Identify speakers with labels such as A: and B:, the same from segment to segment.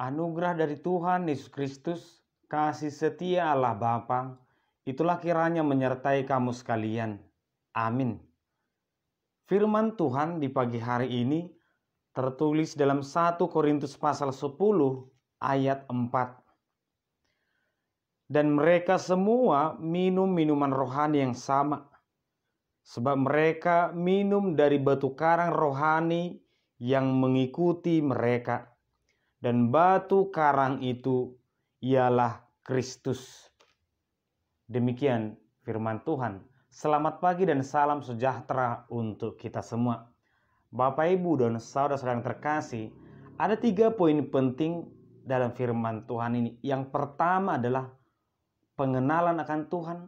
A: Anugerah dari Tuhan Yesus Kristus, kasih setia Allah Bapa, itulah kiranya menyertai kamu sekalian. Amin. Firman Tuhan di pagi hari ini tertulis dalam 1 Korintus pasal 10 ayat 4. Dan mereka semua minum minuman rohani yang sama. Sebab mereka minum dari batu karang rohani yang mengikuti mereka dan batu karang itu ialah Kristus. Demikian firman Tuhan. Selamat pagi dan salam sejahtera untuk kita semua. Bapak, Ibu, dan saudara-saudara yang terkasih, ada tiga poin penting dalam firman Tuhan ini. Yang pertama adalah pengenalan akan Tuhan.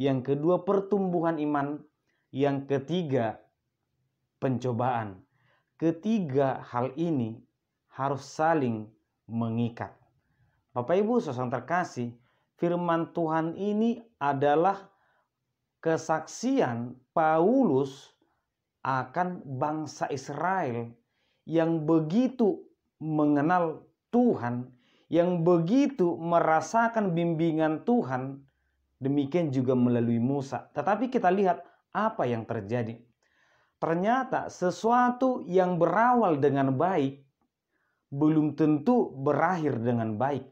A: Yang kedua pertumbuhan iman. Yang ketiga pencobaan. Ketiga hal ini harus saling mengikat. Bapak Ibu sosok terkasih, firman Tuhan ini adalah kesaksian Paulus akan bangsa Israel yang begitu mengenal Tuhan, yang begitu merasakan bimbingan Tuhan, demikian juga melalui Musa. Tetapi kita lihat apa yang terjadi. Ternyata sesuatu yang berawal dengan baik belum tentu berakhir dengan baik.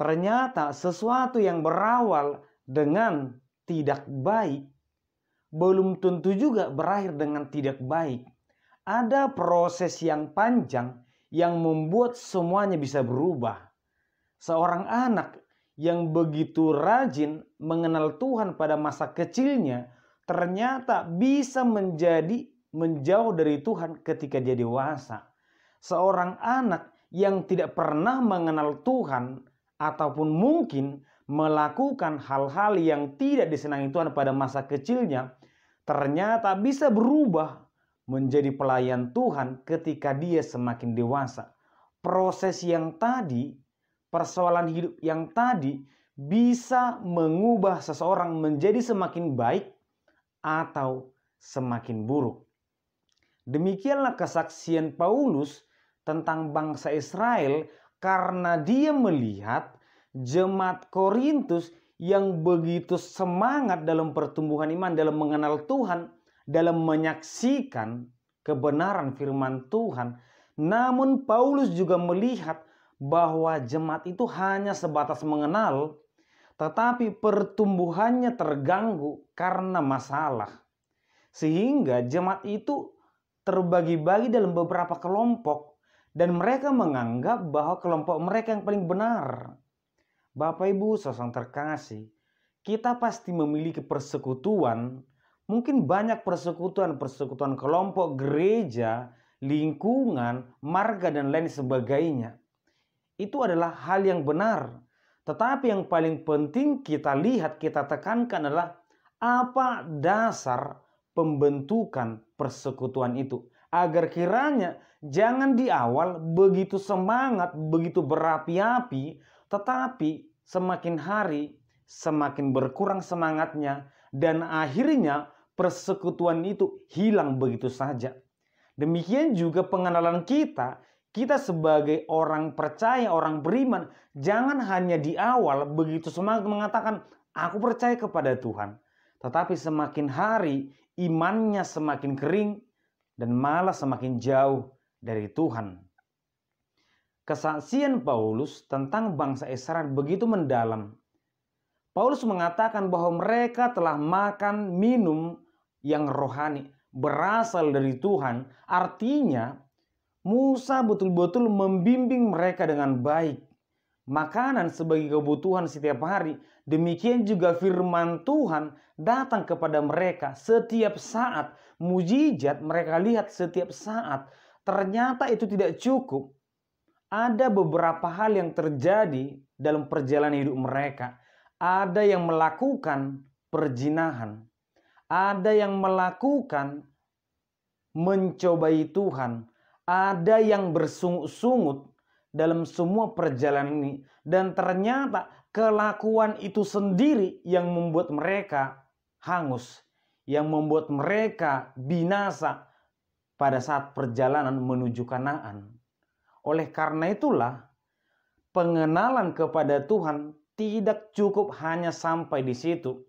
A: Ternyata sesuatu yang berawal dengan tidak baik belum tentu juga berakhir dengan tidak baik. Ada proses yang panjang yang membuat semuanya bisa berubah. Seorang anak yang begitu rajin mengenal Tuhan pada masa kecilnya ternyata bisa menjadi menjauh dari Tuhan ketika dia dewasa seorang anak yang tidak pernah mengenal Tuhan ataupun mungkin melakukan hal-hal yang tidak disenangi Tuhan pada masa kecilnya, ternyata bisa berubah menjadi pelayan Tuhan ketika dia semakin dewasa. Proses yang tadi, persoalan hidup yang tadi bisa mengubah seseorang menjadi semakin baik atau semakin buruk. Demikianlah kesaksian Paulus tentang bangsa Israel karena dia melihat jemaat Korintus yang begitu semangat dalam pertumbuhan iman, dalam mengenal Tuhan, dalam menyaksikan kebenaran firman Tuhan. Namun Paulus juga melihat bahwa jemaat itu hanya sebatas mengenal, tetapi pertumbuhannya terganggu karena masalah. Sehingga jemaat itu terbagi-bagi dalam beberapa kelompok dan mereka menganggap bahwa kelompok mereka yang paling benar. Bapak Ibu sosok terkasih, kita pasti memiliki persekutuan, mungkin banyak persekutuan, persekutuan kelompok, gereja, lingkungan, marga dan lain sebagainya. Itu adalah hal yang benar. Tetapi yang paling penting kita lihat, kita tekankan adalah apa dasar pembentukan persekutuan itu. Agar kiranya jangan di awal begitu semangat, begitu berapi-api, tetapi semakin hari semakin berkurang semangatnya dan akhirnya persekutuan itu hilang begitu saja. Demikian juga pengenalan kita kita sebagai orang percaya, orang beriman, jangan hanya di awal begitu semangat mengatakan, "Aku percaya kepada Tuhan." Tetapi semakin hari imannya semakin kering dan malah semakin jauh dari Tuhan. Kesaksian Paulus tentang bangsa Israel begitu mendalam. Paulus mengatakan bahwa mereka telah makan minum yang rohani, berasal dari Tuhan. Artinya, Musa betul-betul membimbing mereka dengan baik makanan sebagai kebutuhan setiap hari, demikian juga firman Tuhan datang kepada mereka setiap saat. Mujizat mereka lihat setiap saat, ternyata itu tidak cukup. Ada beberapa hal yang terjadi dalam perjalanan hidup mereka. Ada yang melakukan perjinahan, ada yang melakukan mencobai Tuhan, ada yang bersungut-sungut, dalam semua perjalanan ini dan ternyata kelakuan itu sendiri yang membuat mereka hangus, yang membuat mereka binasa pada saat perjalanan menuju Kanaan. Oleh karena itulah pengenalan kepada Tuhan tidak cukup hanya sampai di situ.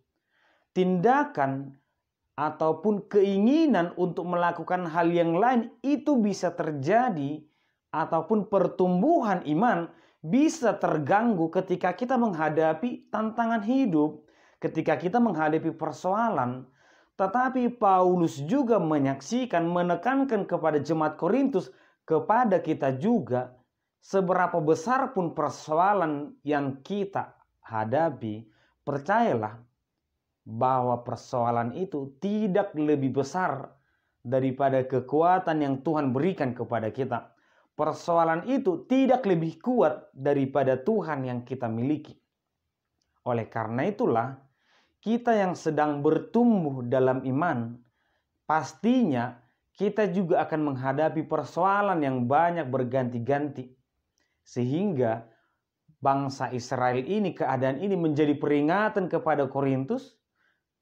A: Tindakan ataupun keinginan untuk melakukan hal yang lain itu bisa terjadi ataupun pertumbuhan iman bisa terganggu ketika kita menghadapi tantangan hidup, ketika kita menghadapi persoalan. Tetapi Paulus juga menyaksikan, menekankan kepada jemaat Korintus, kepada kita juga, seberapa besar pun persoalan yang kita hadapi, percayalah bahwa persoalan itu tidak lebih besar daripada kekuatan yang Tuhan berikan kepada kita persoalan itu tidak lebih kuat daripada Tuhan yang kita miliki. Oleh karena itulah, kita yang sedang bertumbuh dalam iman, pastinya kita juga akan menghadapi persoalan yang banyak berganti-ganti. Sehingga bangsa Israel ini keadaan ini menjadi peringatan kepada Korintus,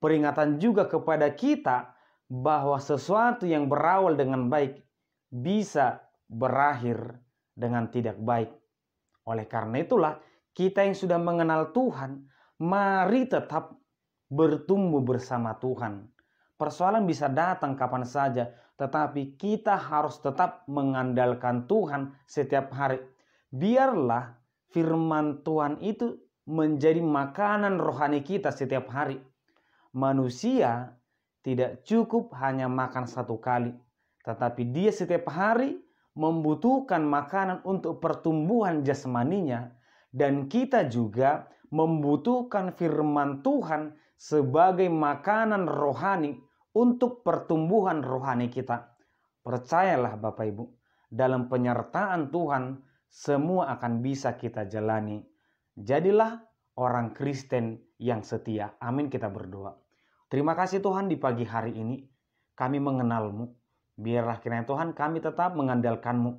A: peringatan juga kepada kita bahwa sesuatu yang berawal dengan baik bisa berakhir dengan tidak baik. Oleh karena itulah, kita yang sudah mengenal Tuhan, mari tetap bertumbuh bersama Tuhan. Persoalan bisa datang kapan saja, tetapi kita harus tetap mengandalkan Tuhan setiap hari. Biarlah firman Tuhan itu menjadi makanan rohani kita setiap hari. Manusia tidak cukup hanya makan satu kali, tetapi dia setiap hari membutuhkan makanan untuk pertumbuhan jasmaninya dan kita juga membutuhkan firman Tuhan sebagai makanan rohani untuk pertumbuhan rohani kita. Percayalah Bapak Ibu, dalam penyertaan Tuhan semua akan bisa kita jalani. Jadilah orang Kristen yang setia. Amin kita berdoa. Terima kasih Tuhan di pagi hari ini kami mengenalmu. Biarlah kiranya Tuhan kami tetap mengandalkanmu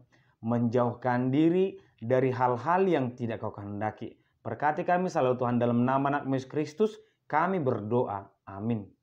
A: menjauhkan diri dari hal-hal yang tidak kau kehendaki. Berkati kami selalu Tuhan dalam nama anak Yesus Kristus, kami berdoa. Amin.